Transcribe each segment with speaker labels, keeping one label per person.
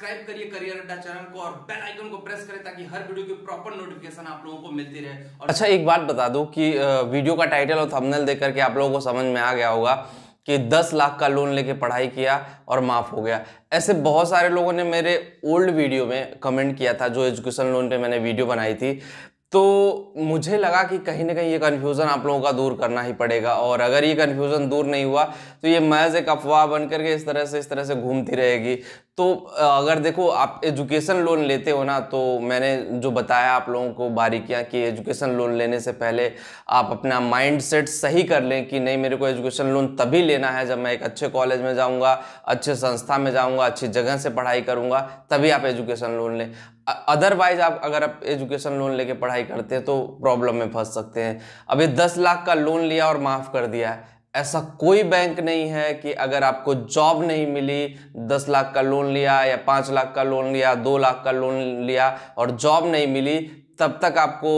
Speaker 1: subscribe करिए career अड्डा channel को और बेल आइकन को प्रेस करें ताकि हर वीडियो की प्रॉपर नोटिफिकेशन आप लोगों को मिलती रहे और अच्छा एक बात बता दूं कि वीडियो का टाइटल और थंबनेल देख करके आप लोगों को समझ में आ गया होगा कि 10 लाख का लोन लेके पढ़ाई किया और माफ़ हो गया ऐसे बहुत सारे लोगों ने मेरे ओल्ड वीडियो में कमेंट किया था जो एजुकेशन लोन पे मैंने वीडियो बनाई थी तो मुझे लगा कि कहीं ना कहीं ये कन्फ्यूज़न आप लोगों का दूर करना ही पड़ेगा और अगर ये कन्फ्यूज़न दूर नहीं हुआ तो ये महज एक अफवाह बन करके इस तरह से इस तरह से घूमती रहेगी तो अगर देखो आप एजुकेशन लोन लेते हो ना तो मैंने जो बताया आप लोगों को बारीकियाँ कि एजुकेशन लोन लेने से पहले आप अपना माइंड सेट सही कर लें कि नहीं मेरे को एजुकेशन लोन तभी लेना है जब मैं एक अच्छे कॉलेज में जाऊँगा अच्छे संस्था में जाऊँगा अच्छी जगह से पढ़ाई करूँगा तभी आप एजुकेशन लोन लें अदरवाइज आप अगर आप एजुकेशन लोन लेके पढ़ाई करते हैं तो प्रॉब्लम में फंस सकते हैं अभी दस लाख का लोन लिया और माफ़ कर दिया है ऐसा कोई बैंक नहीं है कि अगर आपको जॉब नहीं मिली दस लाख का लोन लिया या पाँच लाख का लोन लिया दो लाख का लोन लिया और जॉब नहीं मिली तब तक आपको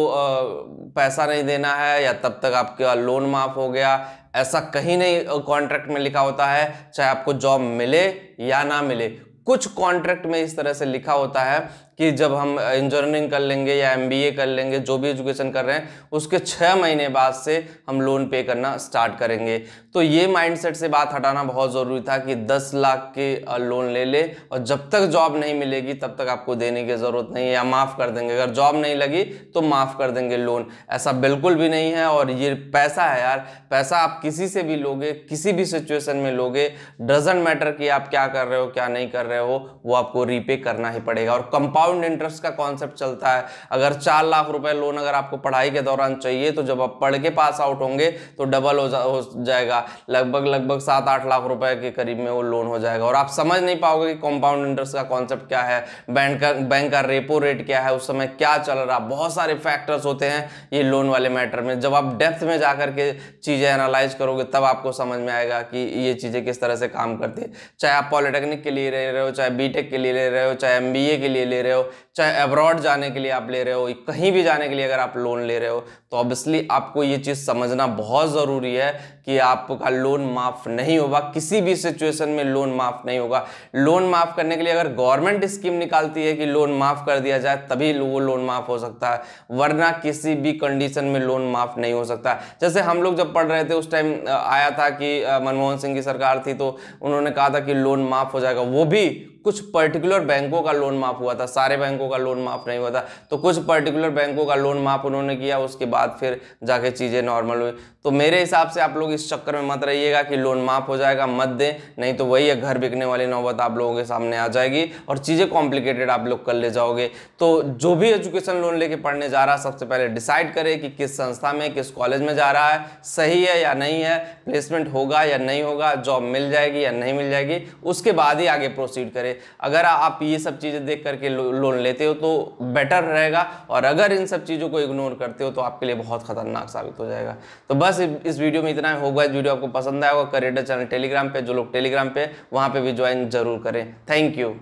Speaker 1: पैसा नहीं देना है या तब तक आपका लोन माफ़ हो गया ऐसा कहीं नहीं कॉन्ट्रैक्ट में लिखा होता है चाहे आपको जॉब मिले या ना मिले कुछ कॉन्ट्रैक्ट में इस तरह से लिखा होता है कि जब हम इंजीनियरिंग कर लेंगे या एमबीए कर लेंगे जो भी एजुकेशन कर रहे हैं उसके छः महीने बाद से हम लोन पे करना स्टार्ट करेंगे तो ये माइंडसेट से बात हटाना बहुत ज़रूरी था कि 10 लाख के लोन ले ले और जब तक जॉब नहीं मिलेगी तब तक आपको देने की ज़रूरत नहीं है या माफ़ कर देंगे अगर जॉब नहीं लगी तो माफ़ कर देंगे लोन ऐसा बिल्कुल भी नहीं है और ये पैसा है यार पैसा आप किसी से भी लोगे किसी भी सिचुएशन में लोगे डजेंट मैटर कि आप क्या कर रहे हो क्या नहीं कर रहे हो वो आपको रीपे करना ही पड़ेगा और कंपाउंड कंपाउंड इंटरेस्ट का कॉन्सेप्ट चलता है अगर चार लाख रुपए लोन अगर आपको पढ़ाई के दौरान चाहिए तो जब आप पढ़ के पास आउट होंगे तो डबल हो, जा, हो जाएगा लगभग लगभग सात आठ लाख रुपए के करीब में वो लोन हो जाएगा और आप समझ नहीं पाओगे कि कंपाउंड इंटरेस्ट का कॉन्सेप्ट क्या है बैंक का बैंक का रेपो रेट क्या है उस समय क्या चल रहा बहुत सारे फैक्टर्स होते हैं ये लोन वाले मैटर में जब आप डेप्थ में जा के चीज़ें एनालाइज करोगे तब आपको समझ में आएगा कि ये चीज़ें किस तरह से काम करती है चाहे आप पॉलिटेक्निक के लिए ले रहे हो चाहे बीटेक के लिए ले रहे हो चाहे एमबीए के लिए ले रहे हो हो चाहे अब्रॉड जाने के लिए आप ले रहे हो कहीं भी जाने के लिए अगर आप लोन ले रहे हो तो ऑब्वियसली आपको ये चीज़ समझना बहुत ज़रूरी है कि आपका लोन माफ़ नहीं होगा किसी भी सिचुएशन में लोन माफ़ नहीं होगा लोन माफ़ करने के लिए अगर गवर्नमेंट स्कीम निकालती है कि लोन माफ़ कर दिया जाए तभी वो लोन माफ़ हो सकता है वरना किसी भी कंडीशन में लोन माफ़ नहीं हो सकता जैसे हम लोग जब पढ़ रहे थे उस टाइम आया था कि मनमोहन सिंह की सरकार थी तो उन्होंने कहा था कि लोन माफ़ हो जाएगा वो भी कुछ पर्टिकुलर बैंकों का लोन माफ हुआ था सारे बैंकों का लोन माफ नहीं हुआ था तो कुछ पर्टिकुलर बैंकों का लोन माफ उन्होंने किया उसके बाद फिर जाके चीज़ें नॉर्मल हुई तो मेरे हिसाब से आप लोग इस चक्कर में मत रहिएगा कि लोन माफ हो जाएगा मत दें नहीं तो वही है घर बिकने वाली नौबत आप लोगों के सामने आ जाएगी और चीज़ें कॉम्प्लिकेटेड आप लोग कर ले जाओगे तो जो भी एजुकेशन लोन लेके पढ़ने जा रहा है सबसे पहले डिसाइड करे कि किस संस्था में किस कॉलेज में जा रहा है सही है या नहीं है प्लेसमेंट होगा या नहीं होगा जॉब मिल जाएगी या नहीं मिल जाएगी उसके बाद ही आगे प्रोसीड करें करें अगर आप ये सब चीज़ें देख करके लोन लेते हो तो बेटर रहेगा और अगर इन सब चीज़ों को इग्नोर करते हो तो आपके लिए बहुत खतरनाक साबित हो जाएगा तो बस इस वीडियो में इतना होगा इस वीडियो आपको पसंद आएगा करेडर चैनल टेलीग्राम पर जो लोग टेलीग्राम पर वहाँ पर भी ज्वाइन जरूर करें थैंक यू